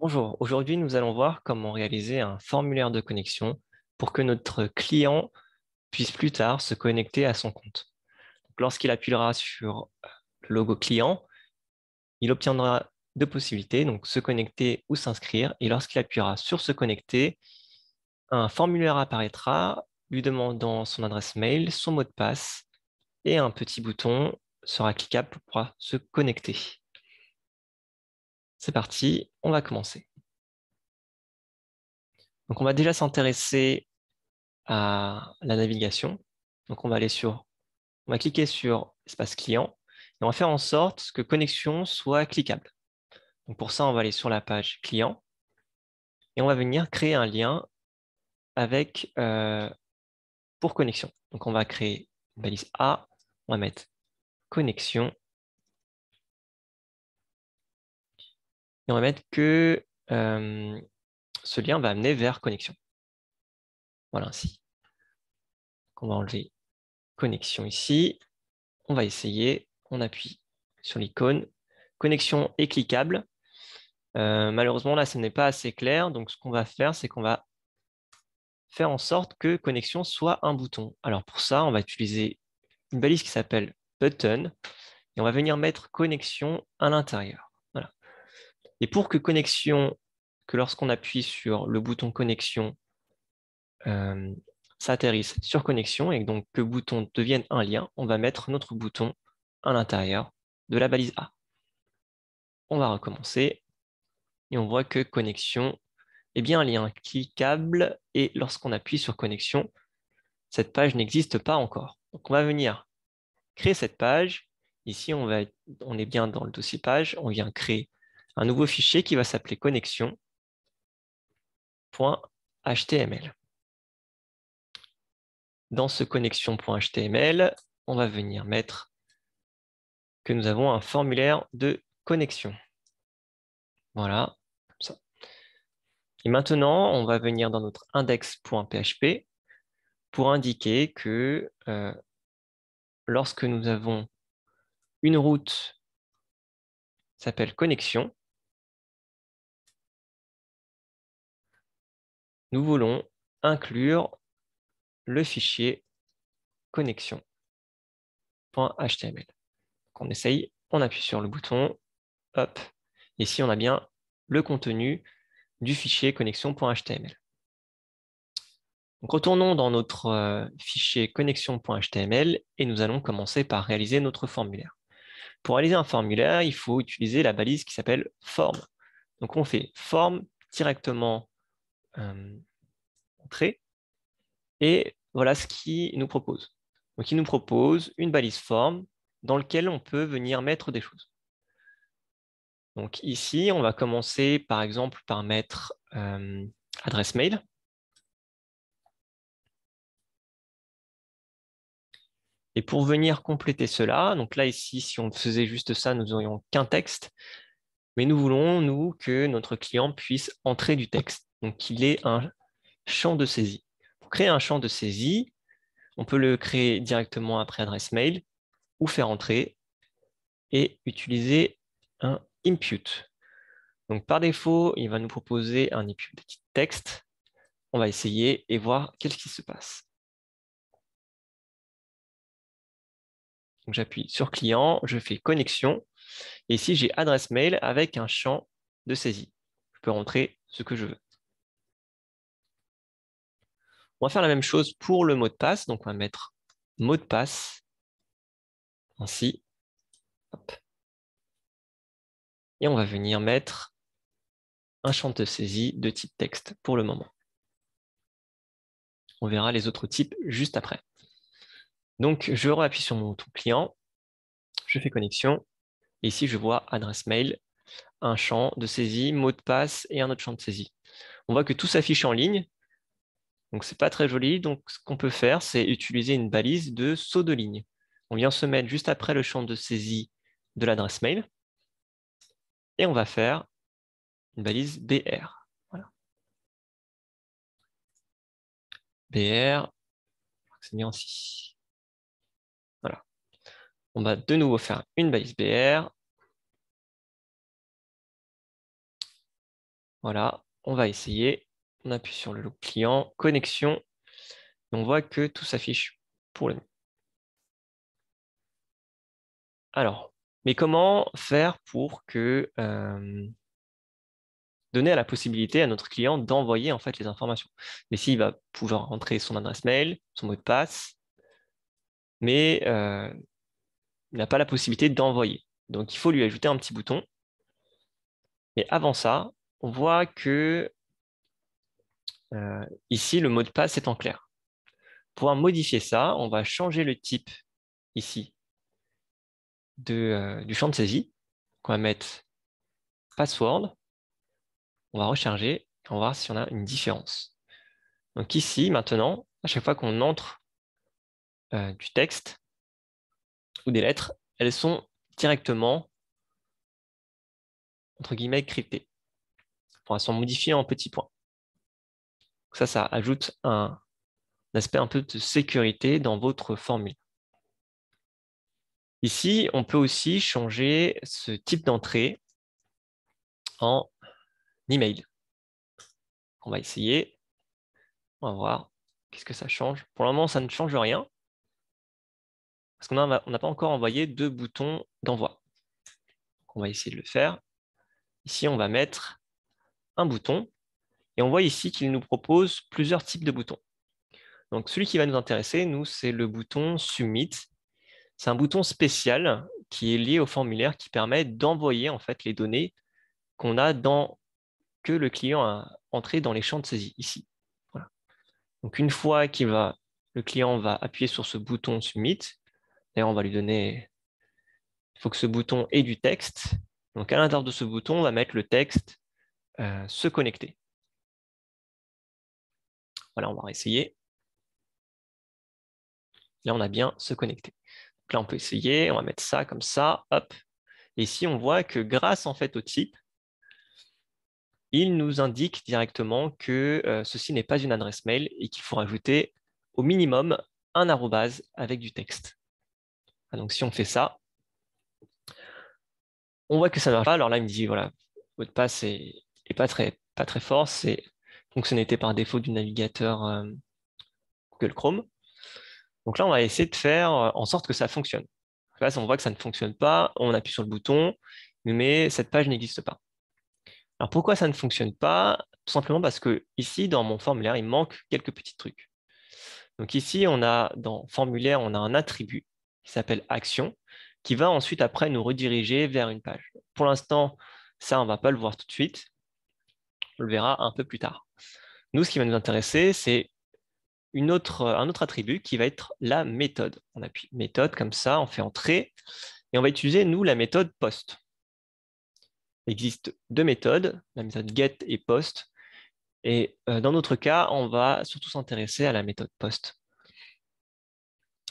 Bonjour, aujourd'hui nous allons voir comment réaliser un formulaire de connexion pour que notre client puisse plus tard se connecter à son compte. Lorsqu'il appuiera sur euh, le logo client, il obtiendra deux possibilités, donc se connecter ou s'inscrire. Et lorsqu'il appuiera sur se connecter, un formulaire apparaîtra lui demandant son adresse mail, son mot de passe et un petit bouton sera cliquable pour pouvoir se connecter. C'est parti, on va commencer. on va déjà s'intéresser à la navigation. on va aller sur, on va cliquer sur espace client et on va faire en sorte que connexion soit cliquable. pour ça, on va aller sur la page client et on va venir créer un lien avec euh, pour connexion. Donc on va créer une balise A, on va mettre connexion Et on va mettre que euh, ce lien va amener vers connexion. Voilà, ainsi. on va enlever connexion ici. On va essayer. On appuie sur l'icône. Connexion est cliquable. Euh, malheureusement, là, ce n'est pas assez clair. Donc, ce qu'on va faire, c'est qu'on va faire en sorte que connexion soit un bouton. Alors, pour ça, on va utiliser une balise qui s'appelle button et on va venir mettre connexion à l'intérieur. Et pour que connexion, que lorsqu'on appuie sur le bouton connexion, euh, ça atterrisse sur connexion et donc que bouton devienne un lien, on va mettre notre bouton à l'intérieur de la balise A. On va recommencer et on voit que connexion est bien un lien cliquable et lorsqu'on appuie sur connexion, cette page n'existe pas encore. Donc on va venir créer cette page. Ici, on, va, on est bien dans le dossier page, on vient créer un nouveau fichier qui va s'appeler connexion.html. Dans ce connexion.html, on va venir mettre que nous avons un formulaire de connexion. Voilà, comme ça. Et maintenant, on va venir dans notre index.php pour indiquer que euh, lorsque nous avons une route s'appelle connexion, nous voulons inclure le fichier connexion.html. On essaye, on appuie sur le bouton, hop, ici on a bien le contenu du fichier connexion.html. retournons dans notre euh, fichier connexion.html et nous allons commencer par réaliser notre formulaire. Pour réaliser un formulaire, il faut utiliser la balise qui s'appelle form. Donc on fait form directement entrée euh, Et voilà ce qu'il nous propose. Donc, il nous propose une balise forme dans laquelle on peut venir mettre des choses. Donc ici, on va commencer par exemple par mettre euh, adresse mail. Et pour venir compléter cela, donc là ici, si on faisait juste ça, nous n'aurions qu'un texte, mais nous voulons, nous, que notre client puisse entrer du texte. Donc, il est un champ de saisie. Pour créer un champ de saisie, on peut le créer directement après adresse mail ou faire entrer et utiliser un input. Donc par défaut, il va nous proposer un input de texte. On va essayer et voir qu'est-ce qui se passe. J'appuie sur client, je fais connexion. Et ici, j'ai adresse mail avec un champ de saisie. Je peux rentrer ce que je veux. On va faire la même chose pour le mot de passe. Donc, on va mettre mot de passe, ainsi. Et on va venir mettre un champ de saisie de type texte pour le moment. On verra les autres types juste après. Donc, je réappuie sur mon bouton client, je fais connexion, et ici, je vois adresse mail, un champ de saisie, mot de passe et un autre champ de saisie. On voit que tout s'affiche en ligne, donc n'est pas très joli. Donc ce qu'on peut faire, c'est utiliser une balise de saut de ligne. On vient se mettre juste après le champ de saisie de l'adresse mail et on va faire une balise BR. Voilà. BR, c'est bien aussi. Voilà. On va de nouveau faire une balise BR. Voilà, on va essayer on appuie sur le client, connexion, on voit que tout s'affiche pour le Alors, mais comment faire pour que euh, donner à la possibilité à notre client d'envoyer en fait les informations. Mais s'il va pouvoir entrer son adresse mail, son mot de passe, mais euh, il n'a pas la possibilité d'envoyer. Donc il faut lui ajouter un petit bouton. Mais avant ça, on voit que euh, ici, le mot de passe est en clair. Pour modifier ça, on va changer le type ici euh, du champ de saisie. On va mettre password. On va recharger. On va voir si on a une différence. Donc ici, maintenant, à chaque fois qu'on entre euh, du texte ou des lettres, elles sont directement entre guillemets cryptées. Pour elles sont modifiées en petits points. Ça, ça ajoute un, aspect un peu de sécurité dans votre formule. Ici, on peut aussi changer ce type d'entrée en email. On va essayer. On va voir qu'est-ce que ça change. Pour le moment, ça ne change rien parce qu'on n'a pas encore envoyé deux boutons d'envoi. On va essayer de le faire. Ici, on va mettre un bouton et on voit ici qu'il nous propose plusieurs types de boutons. Donc celui qui va nous intéresser, nous, c'est le bouton Submit. C'est un bouton spécial qui est lié au formulaire qui permet d'envoyer en fait les données qu'on a dans que le client a entrées dans les champs de saisie ici. Donc une fois qu'il va, le client va appuyer sur ce bouton Submit. D'ailleurs, on va lui donner. Il faut que ce bouton ait du texte. Donc à l'intérieur de ce bouton, on va mettre le texte euh, se connecter. Voilà, on va réessayer. Là, on a bien se connecter. là, on peut essayer, on va mettre ça comme ça, hop. Et ici, on voit que grâce en fait au type, il nous indique directement que euh, ceci n'est pas une adresse mail et qu'il faut rajouter au minimum un arrobase avec du texte. Ah, donc si on fait ça, on voit que ça ne marche pas. Alors là, il me dit, voilà, votre passe n'est pas, très, pas très fort, c'est n'était par défaut du navigateur euh, Google Chrome. Donc là, on va essayer de faire euh, en sorte que ça fonctionne. Là, on voit que ça ne fonctionne pas, on appuie sur le bouton, mais cette page n'existe pas. Alors pourquoi ça ne fonctionne pas Tout simplement parce que ici, dans mon formulaire, il manque quelques petits trucs. Donc ici, on a dans formulaire, on a un attribut qui s'appelle action, qui va ensuite après nous rediriger vers une page. Pour l'instant, ça, on ne va pas le voir tout de suite. On le verra un peu plus tard. Nous, ce qui va nous intéresser, c'est euh, un autre attribut qui va être la méthode. On appuie méthode comme ça, on fait entrer et on va utiliser, nous, la méthode post. Il existe deux méthodes, la méthode get et post. Et euh, dans notre cas, on va surtout s'intéresser à la méthode post.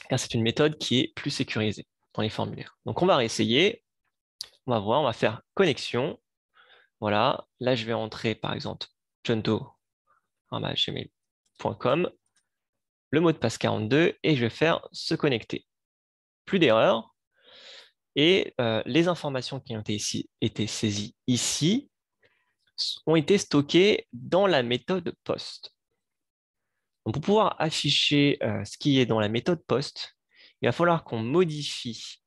Car c'est une méthode qui est plus sécurisée dans les formulaires. Donc on va réessayer, on va voir, on va faire connexion. Voilà, là je vais entrer par exemple Junto le mot de passe 42 et je vais faire se connecter. Plus d'erreurs. Et euh, les informations qui ont été, saisies ici ont été stockées dans la méthode POST. pour pouvoir afficher euh, ce qui est dans la méthode POST, il va falloir qu'on modifie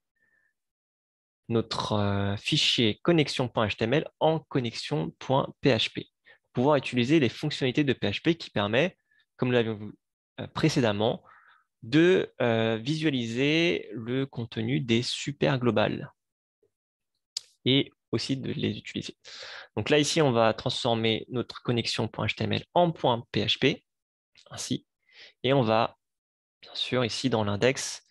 notre euh, fichier connexion.html en connexion.php pouvoir utiliser les fonctionnalités de PHP qui permet, comme nous l'avions vu euh, précédemment, de euh, visualiser le contenu des super globales et aussi de les utiliser. Donc là, ici, on va transformer notre connexion.html en .php, ainsi, et on va, bien sûr, ici dans l'index,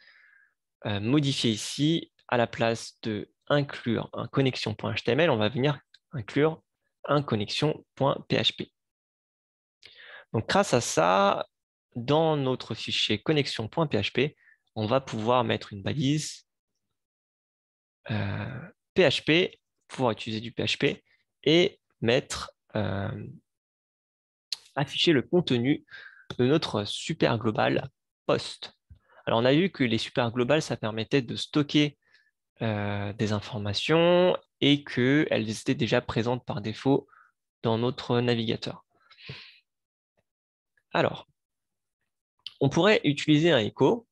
euh, modifier ici, à la place de inclure un connexion.html, on va venir inclure connexion.php. Donc grâce à ça, dans notre fichier connexion.php, on va pouvoir mettre une balise PHP, euh, pouvoir utiliser du PHP et mettre euh, afficher le contenu de notre super global post. Alors on a vu que les super globales, ça permettait de stocker euh, des informations et qu'elles étaient déjà présentes par défaut dans notre navigateur. Alors, on pourrait utiliser un écho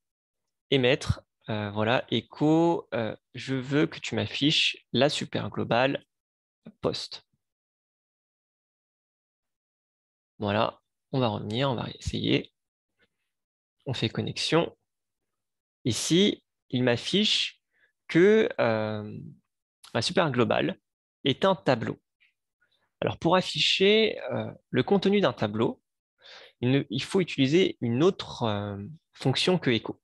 et mettre, euh, voilà, écho, euh, je veux que tu m'affiches la super globale post. Voilà, on va revenir, on va essayer. On fait connexion. Ici, il m'affiche que euh, ma super global est un tableau. Alors pour afficher euh, le contenu d'un tableau, il, faut utiliser une autre euh, fonction que echo.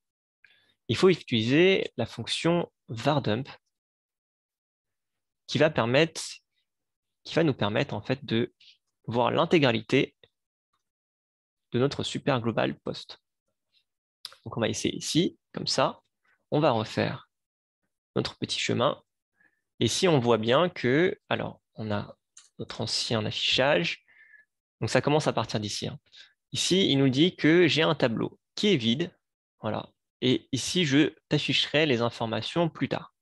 Il faut utiliser la fonction vardump qui va, permettre, qui va nous permettre en fait de voir l'intégralité de notre super global post. Donc on va essayer ici, comme ça. On va refaire notre petit chemin. Et si on voit bien que, alors, on a notre ancien affichage, donc ça commence à partir d'ici. Hein. Ici, il nous dit que j'ai un tableau qui est vide, voilà, et ici, je t'afficherai les informations plus tard.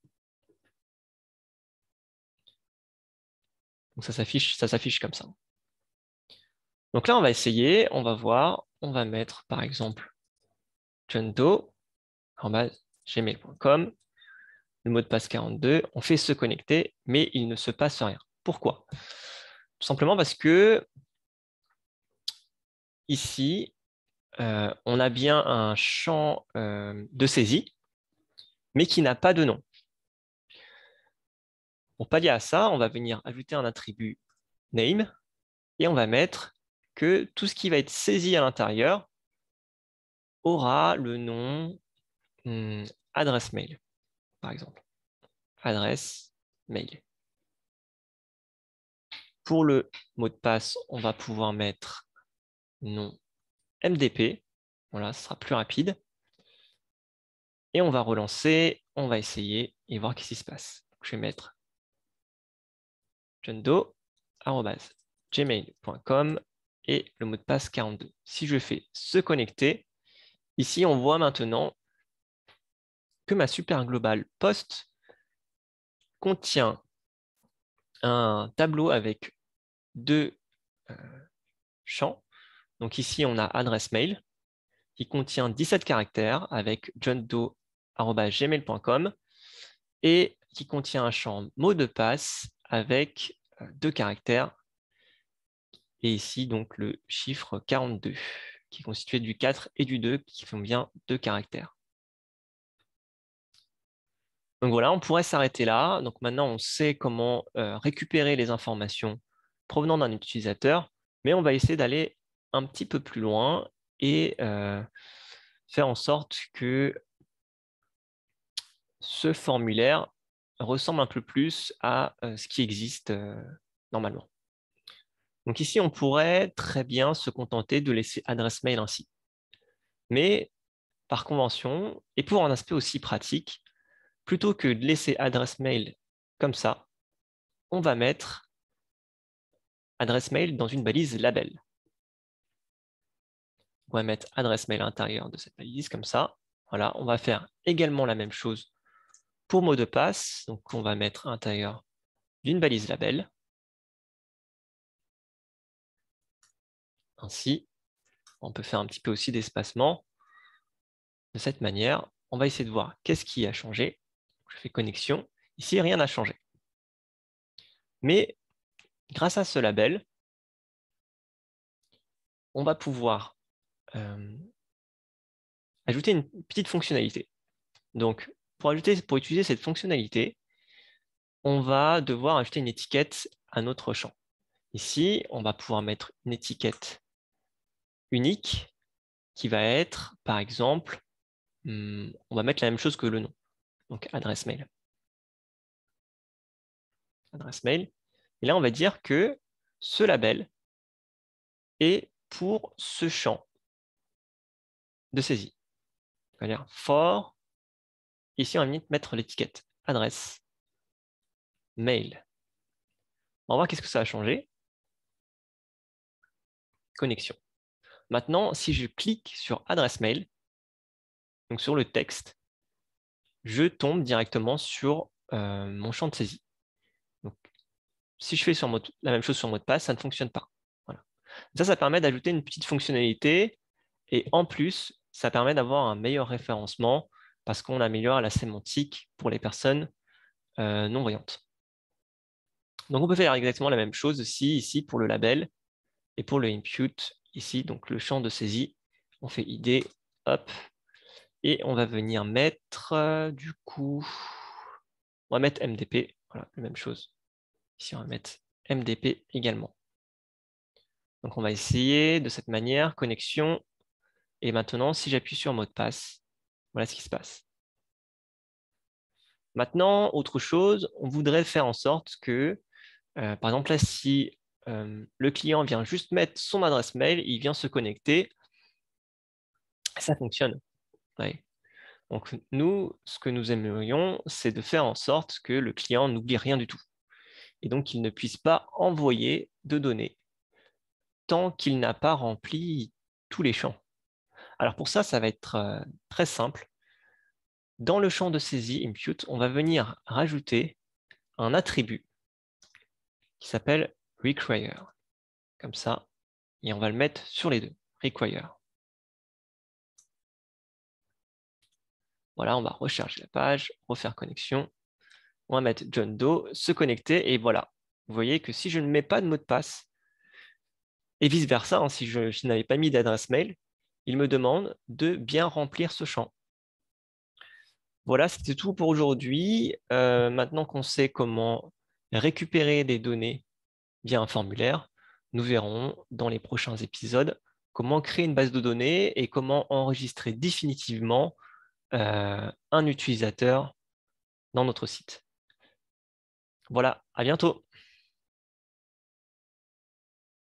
Donc ça s'affiche, ça s'affiche comme ça. Donc là, on va essayer, on va voir, on va mettre par exemple Junto en bas gmail.com le mot de passe 42, on fait se connecter, mais il ne se passe rien. Pourquoi Tout simplement parce que ici, euh, on a bien un champ euh, de saisie, mais qui n'a pas de nom. Pour pallier à ça, on va venir ajouter un attribut name et on va mettre que tout ce qui va être saisi à l'intérieur aura le nom hmm, adresse mail par exemple. Adresse, mail. Pour le mot de passe, on va pouvoir mettre nom MDP. Voilà, ce sera plus rapide. Et on va relancer, on va essayer et voir qu'est-ce qui se passe. je vais mettre gmail.com et le mot de passe 42. Si je fais se connecter, ici on voit maintenant que ma super globale post contient un tableau avec deux euh, champs. Donc ici, on a adresse mail qui contient 17 caractères avec johndo.gmail.com et qui contient un champ mot de passe avec euh, deux caractères et ici donc le chiffre 42 qui est constitué du 4 et du 2 qui font bien deux caractères. Donc voilà, on pourrait s'arrêter là. Donc maintenant, on sait comment euh, récupérer les informations provenant d'un utilisateur, mais on va essayer d'aller un petit peu plus loin et euh, faire en sorte que ce formulaire ressemble un peu plus à euh, ce qui existe normalement. Donc ici, on pourrait très bien se contenter de laisser adresse mail ainsi. Mais par convention, et pour un aspect aussi pratique, plutôt que de laisser adresse mail comme ça, on va mettre adresse mail dans une balise label. On va mettre adresse mail à l'intérieur de cette balise comme ça. Voilà, on va faire également la même chose pour mot de passe. Donc, on va mettre à l'intérieur d'une balise label. Ainsi, on peut faire un petit peu aussi d'espacement. De cette manière, on va essayer de voir qu'est-ce qui a changé je fais connexion. Ici, rien n'a changé. Mais grâce à ce label, on va pouvoir euh, ajouter une petite fonctionnalité. Donc, pour, ajouter, pour utiliser cette fonctionnalité, on va devoir ajouter une étiquette à notre champ. Ici, on va pouvoir mettre une étiquette unique qui va être, par exemple, hmm, on va mettre la même chose que le nom donc adresse mail. Adresse mail. Et là, on va dire que ce label est pour ce champ de saisie. On va dire for. Ici, on va mettre l'étiquette adresse mail. On va voir qu'est-ce que ça a changé. Connexion. Maintenant, si je clique sur adresse mail, donc sur le texte, je tombe directement sur euh, mon champ de saisie. Donc, si je fais sur la même chose sur mot de passe, ça ne fonctionne pas. Voilà. Ça, ça permet d'ajouter une petite fonctionnalité et en plus, ça permet d'avoir un meilleur référencement parce qu'on améliore la sémantique pour les personnes euh, non-voyantes. Donc, on peut faire exactement la même chose aussi ici pour le label et pour le impute ici, donc le champ de saisie. On fait ID, hop, et on va venir mettre, euh, du coup, on va mettre MDP. Voilà, la même chose. Ici, on va mettre MDP également. Donc, on va essayer de cette manière, connexion. Et maintenant, si j'appuie sur mot de passe, voilà ce qui se passe. Maintenant, autre chose, on voudrait faire en sorte que, euh, par exemple, là, si euh, le client vient juste mettre son adresse mail, il vient se connecter, ça fonctionne. Donc nous, ce que nous aimerions, c'est de faire en sorte que le client n'oublie rien du tout et donc qu'il ne puisse pas envoyer de données tant qu'il n'a pas rempli tous les champs. Alors pour ça, ça va être euh, très simple. Dans le champ de saisie impute, on va venir rajouter un attribut qui s'appelle require. Comme ça, et on va le mettre sur les deux, require. Voilà, on va recharger la page, refaire connexion. On va mettre John Doe, se connecter, et voilà. Vous voyez que si je ne mets pas de mot de passe, et vice-versa, hein, si je, n'avais pas mis d'adresse mail, il me demande de bien remplir ce champ. Voilà, c'était tout pour aujourd'hui. Euh, maintenant qu'on sait comment récupérer des données via un formulaire, nous verrons dans les prochains épisodes comment créer une base de données et comment enregistrer définitivement euh, un utilisateur dans notre site. Voilà, à bientôt